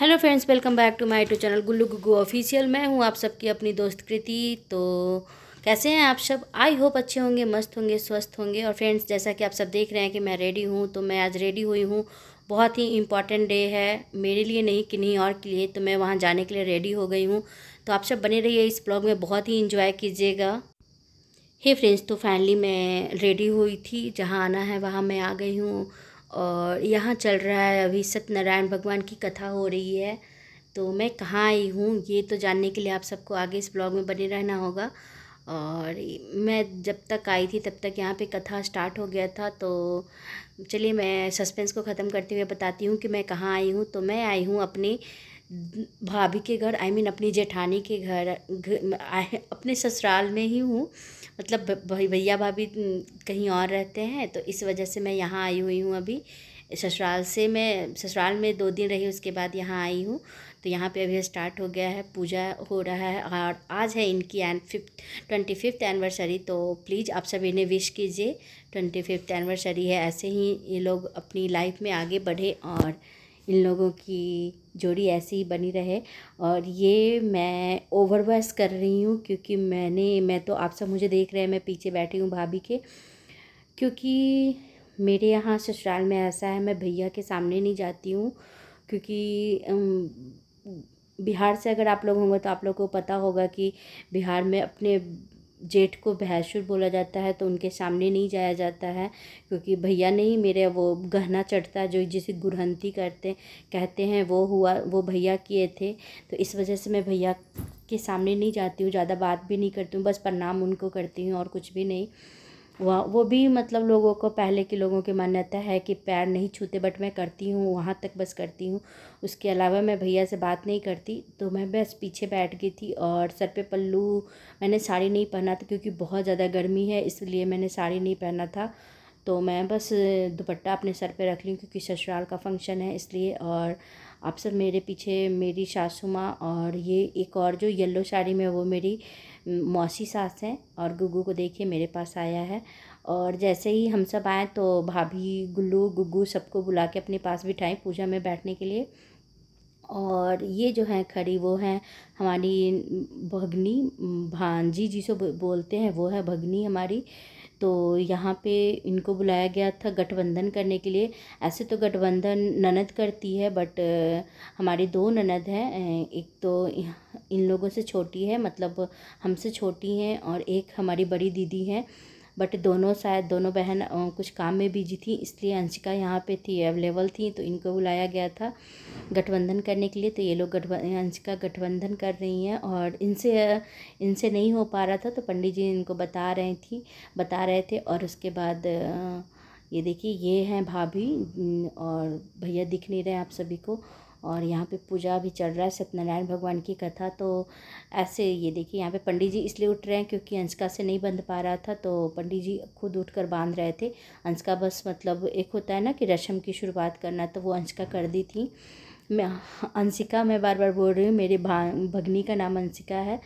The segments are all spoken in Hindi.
hello friends welcome back to my YouTube channel Gullu Gugu official मैं हूँ आप सबकी अपनी दोस्त कृति तो कैसे हैं आप सब आई होप अच्छे होंगे मस्त होंगे स्वस्थ होंगे और फ्रेंड्स जैसा कि आप सब देख रहे हैं कि मैं रेडी हूँ तो मैं आज रेडी हुई हूँ बहुत ही इंपॉर्टेंट डे है मेरे लिए नहीं किन्हीं और के लिए तो मैं वहाँ जाने के लिए रेडी हो गई हूँ तो आप सब बने रहिए इस ब्लॉग में बहुत ही इंजॉय कीजिएगा हे फ्रेंड्स तो फाइनली मैं रेडी हुई थी जहाँ आना है वहाँ मैं आ गई हूँ और यहाँ चल रहा है अभी सत्यनारायण भगवान की कथा हो रही है तो मैं कहाँ आई हूँ ये तो जानने के लिए आप सबको आगे इस ब्लॉग में बने रहना होगा और मैं जब तक आई थी तब तक यहाँ पे कथा स्टार्ट हो गया था तो चलिए मैं सस्पेंस को ख़त्म करते हुए बताती हूँ कि मैं कहाँ आई हूँ तो मैं आई हूँ अपने भाभी के घर आई I मीन mean, अपनी जेठानी के घर, घर अपने ससुराल में ही हूँ मतलब भैया भाभी कहीं और रहते हैं तो इस वजह से मैं यहाँ आई हुई हूँ अभी ससुराल से मैं ससुराल में दो दिन रही उसके बाद यहाँ आई हूँ तो यहाँ पे अभी स्टार्ट हो गया है पूजा हो रहा है और आज है इनकी an fifth twenty fifth anniversary तो प्लीज़ आप सभी ने विश कीजिए ट्वेंटी फिफ्थ एनिवर्सरी है ऐसे ही ये लोग अपनी लाइफ में आगे बढ़े और इन लोगों की जोड़ी ऐसे ही बनी रहे और ये मैं ओवरवाइस कर रही हूँ क्योंकि मैंने मैं तो आप सब मुझे देख रहे हैं मैं पीछे बैठी हूँ भाभी के क्योंकि मेरे यहाँ ससुराल में ऐसा है मैं भैया के सामने नहीं जाती हूँ क्योंकि बिहार से अगर आप लोग होंगे तो आप लोग को पता होगा कि बिहार में अपने जेठ को भैंसुर बोला जाता है तो उनके सामने नहीं जाया जाता है क्योंकि भैया नहीं मेरे वो गहना चढ़ता है जो जिसे गुरहंती करते कहते हैं वो हुआ वो भैया किए थे तो इस वजह से मैं भैया के सामने नहीं जाती हूँ ज़्यादा बात भी नहीं करती हूँ बस प्रणाम उनको करती हूँ और कुछ भी नहीं वह वो भी मतलब लोगों को पहले के लोगों की मान्यता है कि पैर नहीं छूते बट मैं करती हूँ वहाँ तक बस करती हूँ उसके अलावा मैं भैया से बात नहीं करती तो मैं बस पीछे बैठ गई थी और सर पे पल्लू मैंने साड़ी नहीं पहना था क्योंकि बहुत ज़्यादा गर्मी है इसलिए मैंने साड़ी नहीं पहना था तो मैं बस दुपट्टा अपने सर पर रख ली क्योंकि ससुराल का फंक्शन है इसलिए और आप सब मेरे पीछे मेरी सासू माँ और ये एक और जो येलो साड़ी में वो मेरी मौसी सास हैं और गुगू को देखिए मेरे पास आया है और जैसे ही हम सब आए तो भाभी गुल्लू गुगू सबको बुला के अपने पास बिठाएं पूजा में बैठने के लिए और ये जो हैं खड़ी वो हैं हमारी भगनी भांजी जिसे बोलते हैं वो है भगनी हमारी तो यहाँ पे इनको बुलाया गया था गठबंधन करने के लिए ऐसे तो गठबंधन ननद करती है बट हमारी दो ननद हैं एक तो इन लोगों से छोटी है मतलब हमसे छोटी हैं और एक हमारी बड़ी दीदी है बट दोनों शायद दोनों बहन कुछ काम में बिजी थी इसलिए अंशिका यहाँ पे थी अवेलेबल थी तो इनको बुलाया गया था गठबंधन करने के लिए तो ये लोग गठबंधन अंशिका गठबंधन कर रही हैं और इनसे इनसे नहीं हो पा रहा था तो पंडित जी इनको बता रहे थी बता रहे थे और उसके बाद ये देखिए ये हैं भाभी और भैया दिख नहीं रहे आप सभी को और यहाँ पे पूजा भी चल रहा है सत्यनारायण भगवान की कथा तो ऐसे ये देखिए यहाँ पे पंडित जी इसलिए उठ रहे हैं क्योंकि अंशका से नहीं बंध पा रहा था तो पंडित जी खुद उठकर बांध रहे थे अंशका बस मतलब एक होता है ना कि रश्म की शुरुआत करना तो वो अंशका कर दी थी मैं अंशिका मैं बार बार बोल रही हूँ मेरे भा भगनी का नाम अंशिका है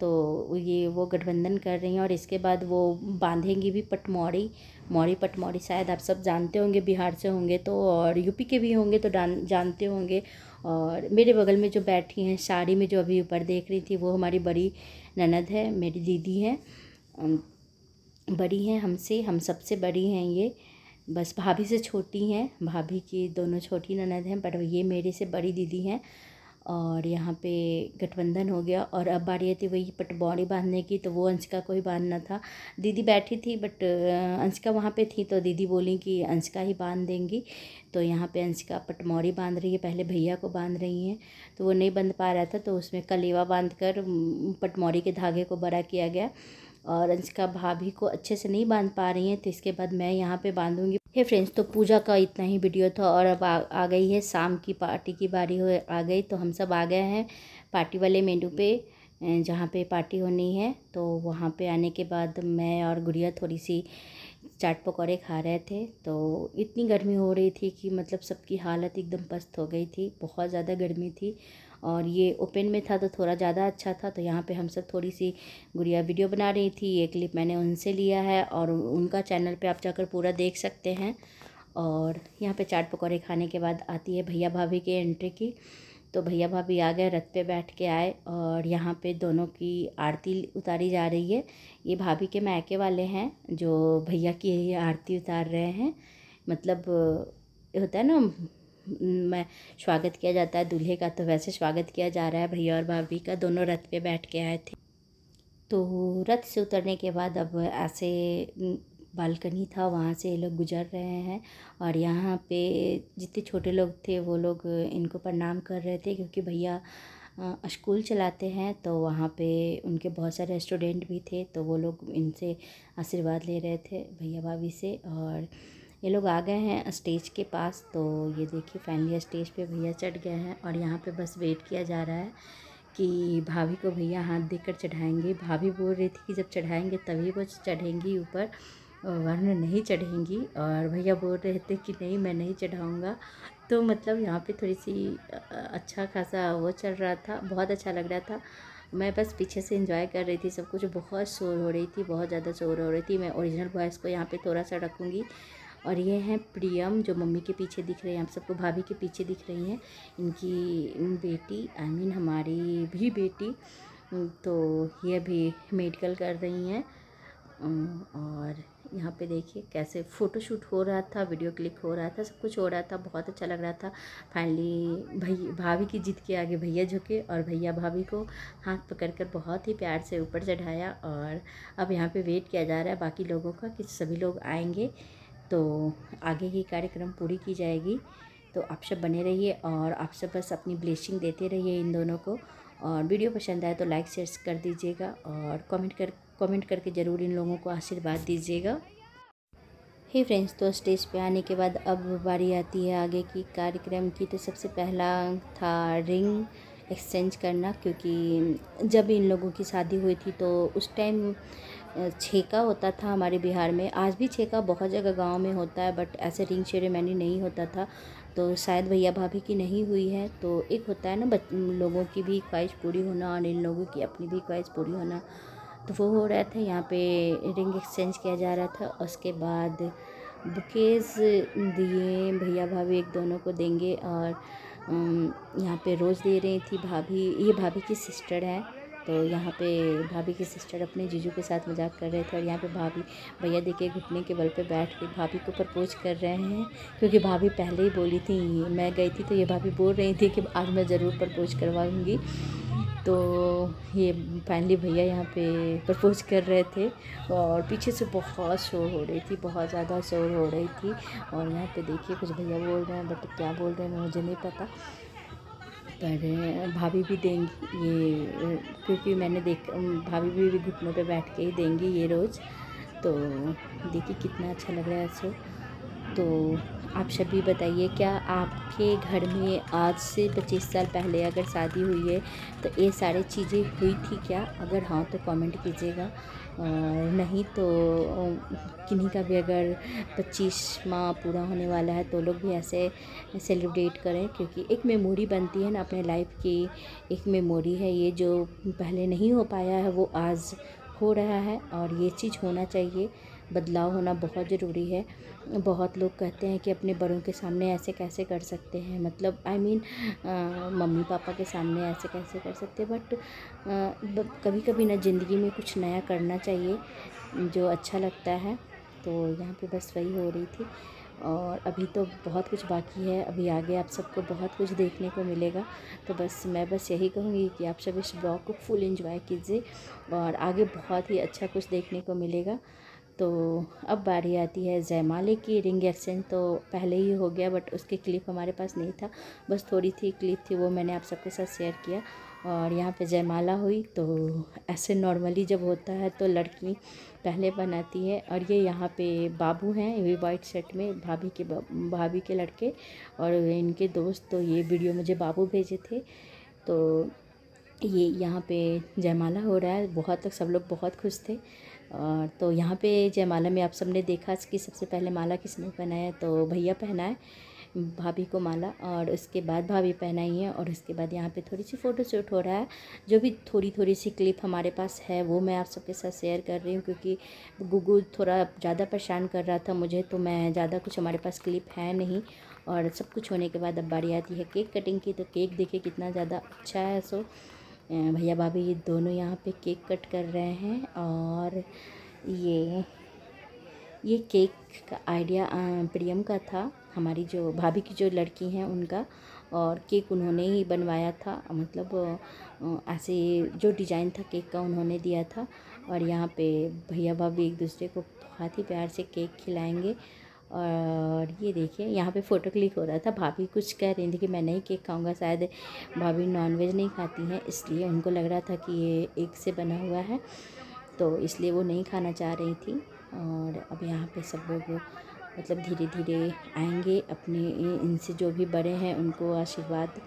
तो ये वो गठबंधन कर रही हैं और इसके बाद वो बांधेंगी भी पटमौड़ी मौरी पटमौड़ी शायद आप सब जानते होंगे बिहार से होंगे तो और यूपी के भी होंगे तो जानते होंगे और मेरे बगल में जो बैठी हैं साड़ी में जो अभी ऊपर देख रही थी वो हमारी बड़ी ननद है मेरी दीदी है बड़ी हैं हमसे हम सबसे बड़ी हैं ये बस भाभी से छोटी हैं भाभी की दोनों छोटी ननद हैं पर ये मेरे से बड़ी दीदी हैं और यहाँ पे गठबंधन हो गया और अब बारी आती वही बट बॉडी बांधने की तो वो अंशिका को ही बांधना था दीदी बैठी थी बट अंशिका वहाँ पे थी तो दीदी बोली कि अंशिका ही बांध देंगी तो यहाँ पे अंशिका पटमौरी बांध रही है पहले भैया को बांध रही हैं तो वो नहीं बंध पा रहा था तो उसमें कलेवा बांध कर पटमौरी के धागे को बड़ा किया गया और इसका भाभी को अच्छे से नहीं बांध पा रही हैं तो इसके बाद मैं यहाँ पे बांधूंगी हे फ्रेंड्स तो पूजा का इतना ही वीडियो था और अब आ, आ गई है शाम की पार्टी की बारी हो आ गई तो हम सब आ गए हैं पार्टी वाले मेनू पे जहाँ पे पार्टी होनी है तो वहाँ पे आने के बाद मैं और गुड़िया थोड़ी सी चाट पकौड़े खा रहे थे तो इतनी गर्मी हो रही थी कि मतलब सबकी हालत एकदम पस्त हो गई थी बहुत ज़्यादा गर्मी थी और ये ओपन में था तो थोड़ा ज़्यादा अच्छा था तो यहाँ पे हम सब थोड़ी सी गुड़िया वीडियो बना रही थी ये क्लिप मैंने उनसे लिया है और उनका चैनल पे आप जाकर पूरा देख सकते हैं और यहाँ पे चाट पकौड़े खाने के बाद आती है भैया भाभी की एंट्री की तो भैया भाभी आ गए रथ पे बैठ के आए और यहाँ पे दोनों की आरती उतारी जा रही है ये भाभी के मैके वाले हैं जो भैया की आरती उतार रहे हैं मतलब होता है ना में स्वागत किया जाता है दूल्हे का तो वैसे स्वागत किया जा रहा है भैया और भाभी का दोनों रथ पे बैठ के आए थे तो रथ से उतरने के बाद अब ऐसे बालकनी था वहाँ से ये लोग गुजर रहे हैं और यहाँ पे जितने छोटे लोग थे वो लोग इनको प्रणाम कर रहे थे क्योंकि भैया स्कूल चलाते हैं तो वहाँ पे उनके बहुत सारे स्टूडेंट भी थे तो वो लोग इनसे आशीर्वाद ले रहे थे भैया भाभी से और ये लोग आ गए हैं स्टेज के पास तो ये देखिए फाइनली स्टेज पे भैया चढ़ गए हैं और यहाँ पे बस वेट किया जा रहा है कि भाभी को भैया हाथ देकर चढ़ाएंगे भाभी बोल रही थी कि जब चढ़ाएंगे तभी वो चढ़ेंगी ऊपर वरना नहीं चढ़ेंगी और भैया बोल रहे थे कि नहीं मैं नहीं चढ़ाऊँगा तो मतलब यहाँ पर थोड़ी सी अच्छा खासा वो चल रहा था बहुत अच्छा लग रहा था मैं बस पीछे से इंजॉय कर रही थी सब कुछ बहुत शोर हो रही थी बहुत ज़्यादा शोर हो रही थी मैं ओरिजिनल वॉयस को यहाँ पे थोड़ा सा रखूँगी और ये हैं प्रियम जो मम्मी के पीछे दिख रही हैं आप सबको भाभी के पीछे दिख रही हैं इनकी बेटी आई I मीन mean, हमारी भी बेटी तो ये भी मेडिकल कर रही हैं और यहाँ पे देखिए कैसे फ़ोटोशूट हो रहा था वीडियो क्लिक हो रहा था सब कुछ हो रहा था बहुत अच्छा लग रहा था फाइनली भैया भाभी की जीत के आगे भैया झुके और भैया भाभी को हाथ पकड़ कर बहुत ही प्यार से ऊपर चढ़ाया और अब यहाँ पे वेट किया जा रहा है बाकी लोगों का कि सभी लोग आएंगे तो आगे ही कार्यक्रम पूरी की जाएगी तो आप सब बने रहिए और आप सब बस अपनी ब्लेसिंग देते रहिए इन दोनों को और वीडियो पसंद आए तो लाइक शेयर कर दीजिएगा और कमेंट कर कमेंट करके ज़रूर इन लोगों को आशीर्वाद दीजिएगा हे फ्रेंड्स तो स्टेज पे आने के बाद अब बारी आती है आगे की कार्यक्रम की तो सबसे पहला था रिंग एक्सचेंज करना क्योंकि जब इन लोगों की शादी हुई थी तो उस टाइम छेका होता था हमारे बिहार में आज भी छेका बहुत जगह गांव में होता है बट ऐसे रिंग सेरेमनी नहीं होता था तो शायद भैया भाभी की नहीं हुई है तो एक होता है ना बच लोगों की भी ख्वाहिश पूरी होना और इन लोगों की अपनी भी ख्वाहिश पूरी होना तो वो हो रहा था यहाँ पे रिंग एक्सचेंज किया जा रहा था उसके बाद बुकेज दिए भैया भाभी एक दोनों को देंगे और यहाँ पे रोज़ दे रही थी भाभी ये भाभी की सिस्टर है तो यहाँ पे भाभी की सिस्टर अपने जीजू के साथ मजाक कर रहे थे और यहाँ पे भाभी भैया देखिए घुटने के बल पे बैठ के भाभी को प्रपोज कर रहे हैं क्योंकि भाभी पहले ही बोली थी मैं गई थी तो ये भाभी बोल रही थी कि आज मैं ज़रूर प्रपोज करवाऊँगी तो ये फाइनली भैया यहाँ पे प्रपोज कर रहे थे और पीछे से बहुत शोर हो रही थी बहुत ज़्यादा शोर हो रही थी और यहाँ पे देखिए कुछ भैया बोल रहे हैं बट क्या बोल रहे हैं मुझे नहीं पता पर भाभी भी देंगी ये क्योंकि मैंने देख भाभी भी घुटनों पे बैठ के ही देंगी ये रोज़ तो देखिए कितना अच्छा लग रहा है सो तो आप सभी बताइए क्या आपके घर में आज से पच्चीस साल पहले अगर शादी हुई है तो ये सारे चीज़ें हुई थी क्या अगर हाँ तो कमेंट कीजिएगा नहीं तो किन्हीं का भी अगर पच्चीस माह पूरा होने वाला है तो लोग भी ऐसे सेलिब्रेट करें क्योंकि एक मेमोरी बनती है ना अपने लाइफ की एक मेमोरी है ये जो पहले नहीं हो पाया है वो आज हो रहा है और ये चीज़ होना चाहिए बदलाव होना बहुत ज़रूरी है बहुत लोग कहते हैं कि अपने बड़ों के सामने ऐसे कैसे कर सकते हैं मतलब आई I मीन mean, मम्मी पापा के सामने ऐसे कैसे कर सकते हैं बट कभी कभी ना ज़िंदगी में कुछ नया करना चाहिए जो अच्छा लगता है तो यहाँ पे बस वही हो रही थी और अभी तो बहुत कुछ बाकी है अभी आगे आप सबको बहुत कुछ देखने को मिलेगा तो बस मैं बस यही कहूँगी कि आप सब इस ब्लॉग को फुल इन्जॉय कीजिए और आगे बहुत ही अच्छा कुछ देखने को मिलेगा तो अब बारी आती है जयमाले की रिंग एक्सचेंज तो पहले ही हो गया बट उसके क्लिप हमारे पास नहीं था बस थोड़ी थी क्लिप थी वो मैंने आप सबके साथ शेयर किया और यहाँ पे जयमाला हुई तो ऐसे नॉर्मली जब होता है तो लड़की पहले बनाती है और ये यहाँ पे बाबू हैं ये वाइट शर्ट में भाभी के भाभी के लड़के और इनके दोस्त तो ये वीडियो मुझे बाबू भेजे थे तो ये यहाँ पे जयमाला हो रहा है बहुत तक सब लोग बहुत खुश थे और तो यहाँ पे जयमाला में आप सबने देखा कि सबसे पहले माला किसने पहनाया तो भैया पहनाए भाभी को माला और उसके बाद भाभी पहनाई है और उसके बाद यहाँ पे थोड़ी सी फ़ोटो शूट हो रहा है जो भी थोड़ी थोड़ी सी क्लिप हमारे पास है वो मैं आप सबके साथ शेयर कर रही हूँ क्योंकि गूगल थोड़ा ज़्यादा परेशान कर रहा था मुझे तो मैं ज़्यादा कुछ हमारे पास क्लिप है नहीं और सब कुछ होने के बाद अब बारी आती है केक कटिंग की तो केक देखिए कितना ज़्यादा अच्छा है सो भैया भाभी ये दोनों यहाँ पे केक कट कर रहे हैं और ये ये केक का आइडिया प्रियम का था हमारी जो भाभी की जो लड़की हैं उनका और केक उन्होंने ही बनवाया था मतलब ऐसे जो डिज़ाइन था केक का उन्होंने दिया था और यहाँ पे भैया भाभी एक दूसरे को बहुत ही प्यार से केक खिलाएंगे और ये देखिए यहाँ पे फ़ोटो क्लिक हो रहा था भाभी कुछ कह रही थी कि मैं नहीं केक खाऊंगा शायद भाभी नॉनवेज नहीं खाती हैं इसलिए उनको लग रहा था कि ये एक से बना हुआ है तो इसलिए वो नहीं खाना चाह रही थी और अब यहाँ पे सब लोग मतलब धीरे धीरे आएंगे अपने इनसे जो भी बड़े हैं उनको आशीर्वाद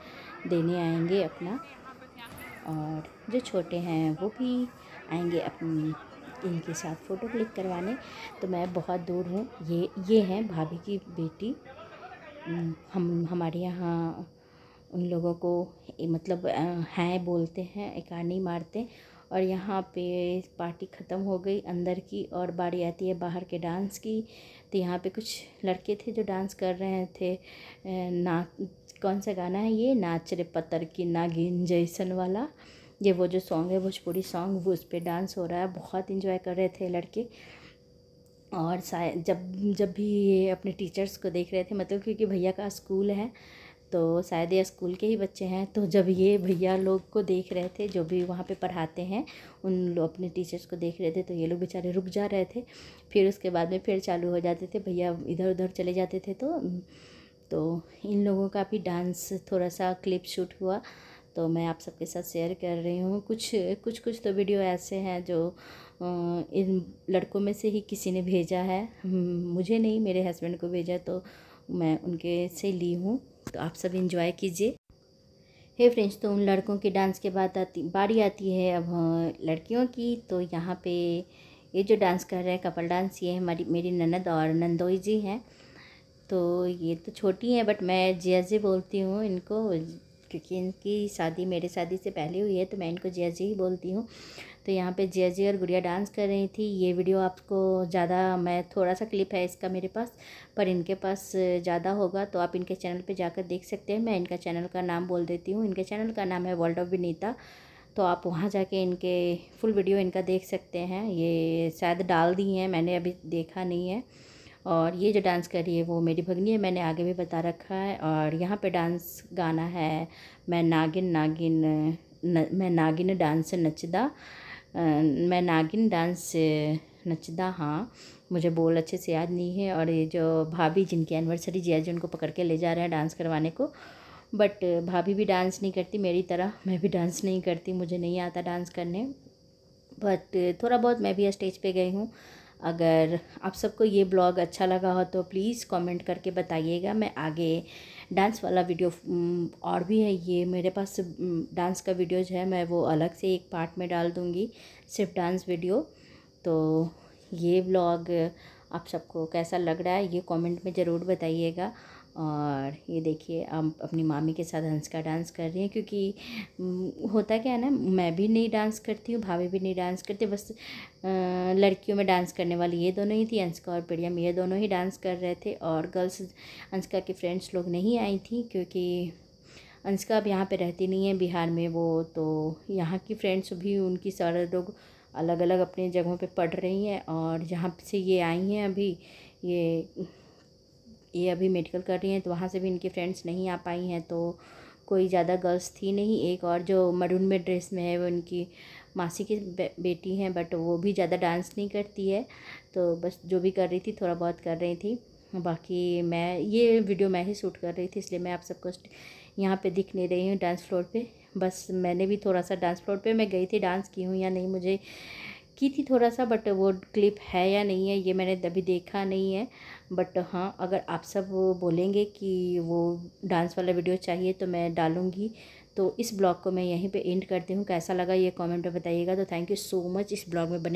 देने आएँगे अपना और जो छोटे हैं वो भी आएंगे अपनी इनके साथ फ़ोटो क्लिक करवाने तो मैं बहुत दूर हूँ ये ये हैं भाभी की बेटी हम हमारे यहाँ उन लोगों को मतलब हैं बोलते हैं एकानी मारते और यहाँ पे पार्टी ख़त्म हो गई अंदर की और बारी आती है बाहर के डांस की तो यहाँ पे कुछ लड़के थे जो डांस कर रहे थे ना कौन सा गाना है ये नाच रे पत्थर की नागिन जैसन वाला ये वो जो सॉन्ग है भोजपुरी सॉन्ग वो उस पर डांस हो रहा है बहुत इंजॉय कर रहे थे लड़के और जब जब भी ये अपने टीचर्स को देख रहे थे मतलब क्योंकि भैया का स्कूल है तो शायद ये स्कूल के ही बच्चे हैं तो जब ये भैया लोग को देख रहे थे जो भी वहाँ पे पढ़ाते हैं उन लोग अपने टीचर्स को देख रहे थे तो ये लोग बेचारे रुक जा रहे थे फिर उसके बाद में फिर चालू हो जाते थे भैया इधर उधर चले जाते थे तो तो इन लोगों का भी डांस थोड़ा सा क्लिप शूट हुआ तो मैं आप सबके साथ शेयर कर रही हूँ कुछ कुछ कुछ तो वीडियो ऐसे हैं जो इन लड़कों में से ही किसी ने भेजा है मुझे नहीं मेरे हस्बैंड को भेजा तो मैं उनके से ली हूँ तो आप सब इन्जॉय कीजिए हे फ्रेंड्स तो उन लड़कों के डांस के बाद आती बारी आती है अब लड़कियों की तो यहाँ पे ये जो डांस कर रहे हैं कपल डांस ये हमारी मेरी ननद और नंदोई जी हैं तो ये तो छोटी हैं बट मैं जिया बोलती हूँ इनको क्योंकि इनकी शादी मेरे शादी से पहले हुई है तो मैं इनको जिया जी ही बोलती हूँ तो यहाँ पे जिया जी और गुड़िया डांस कर रही थी ये वीडियो आपको ज़्यादा मैं थोड़ा सा क्लिप है इसका मेरे पास पर इनके पास ज़्यादा होगा तो आप इनके चैनल पर जाकर देख सकते हैं मैं इनका चैनल का नाम बोल देती हूँ इनके चैनल का नाम है वर्ल्ड ऑफ विनीता तो आप वहाँ जाके इनके फुल वीडियो इनका देख सकते हैं ये शायद डाल दी हैं मैंने अभी देखा नहीं है और ये जो डांस कर रही है वो मेरी भगनी है मैंने आगे भी बता रखा है और यहाँ पे डांस गाना है मैं नागिन नागिन न, मैं नागिन डांस नचदा मैं नागिन डांस नचदा हाँ मुझे बोल अच्छे से याद नहीं है और ये जो भाभी जिनकी एनिवर्सरी जिया जी उनको पकड़ के ले जा रहे हैं डांस करवाने को बट भाभी भी डांस नहीं करती मेरी तरह मैं भी डांस नहीं करती मुझे नहीं आता डांस करने बट थोड़ा बहुत मैं भी स्टेज पे गई हूँ अगर आप सबको ये ब्लॉग अच्छा लगा हो तो प्लीज़ कमेंट करके बताइएगा मैं आगे डांस वाला वीडियो और भी है ये मेरे पास डांस का वीडियोज है मैं वो अलग से एक पार्ट में डाल दूँगी सिर्फ डांस वीडियो तो ये ब्लॉग आप सबको कैसा लग रहा है ये कमेंट में ज़रूर बताइएगा और ये देखिए आप अपनी मामी के साथ हंस का डांस कर रही हैं क्योंकि होता क्या है ना मैं भी नहीं डांस करती हूँ भाभी भी नहीं डांस करती बस लड़कियों में डांस करने वाली ये दोनों ही थी अंसका और प्रियम ये दोनों ही डांस कर रहे थे और गर्ल्स अंसका के फ्रेंड्स लोग नहीं आई थी क्योंकि अंस्का अब यहाँ पर रहती नहीं है बिहार में वो तो यहाँ की फ्रेंड्स भी उनकी सारे लोग अलग अलग अपने जगहों पर पढ़ रही हैं और जहाँ से ये आई हैं अभी ये ये अभी मेडिकल कर रही हैं तो वहाँ से भी इनकी फ्रेंड्स नहीं आ पाई हैं तो कोई ज़्यादा गर्ल्स थी नहीं एक और जो मरून में ड्रेस में है वो उनकी मासी की बेटी हैं बट वो भी ज़्यादा डांस नहीं करती है तो बस जो भी कर रही थी थोड़ा बहुत कर रही थी बाकी मैं ये वीडियो मैं ही शूट कर रही थी इसलिए मैं आप सबको यहाँ पे दिख नहीं रही हूँ डांस फ्लोर पे बस मैंने भी थोड़ा सा डांस फ्लोर पे मैं गई थी डांस की हूँ या नहीं मुझे की थी थोड़ा सा बट वो क्लिप है या नहीं है ये मैंने अभी देखा नहीं है बट हाँ अगर आप सब बोलेंगे कि वो डांस वाला वीडियो चाहिए तो मैं डालूँगी तो इस ब्लॉग को मैं यहीं पे एंड करती हूँ कैसा लगा ये कमेंट में बताइएगा तो थैंक यू सो मच इस ब्लॉग में बने